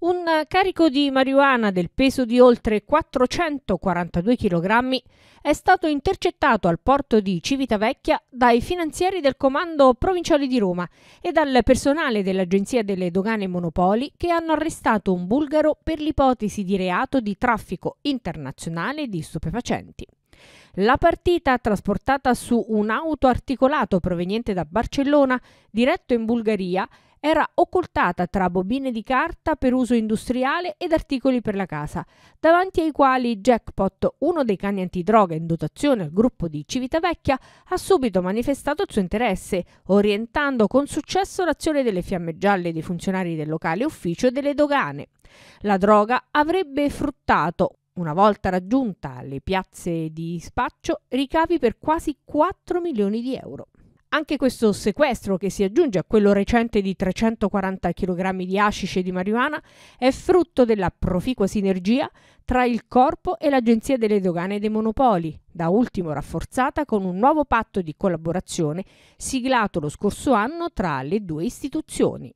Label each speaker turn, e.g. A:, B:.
A: Un carico di marijuana del peso di oltre 442 kg è stato intercettato al porto di Civitavecchia dai finanzieri del Comando Provinciale di Roma e dal personale dell'Agenzia delle Dogane Monopoli che hanno arrestato un bulgaro per l'ipotesi di reato di traffico internazionale di stupefacenti. La partita, trasportata su un auto articolato proveniente da Barcellona, diretto in Bulgaria, era occultata tra bobine di carta per uso industriale ed articoli per la casa, davanti ai quali Jackpot, uno dei cani antidroga in dotazione al gruppo di Civitavecchia, ha subito manifestato il suo interesse, orientando con successo l'azione delle fiamme gialle dei funzionari del locale ufficio delle dogane. La droga avrebbe fruttato una volta raggiunta le piazze di spaccio, ricavi per quasi 4 milioni di euro. Anche questo sequestro, che si aggiunge a quello recente di 340 kg di hashish e di marijuana, è frutto della proficua sinergia tra il corpo e l'Agenzia delle Dogane dei Monopoli, da ultimo rafforzata con un nuovo patto di collaborazione siglato lo scorso anno tra le due istituzioni.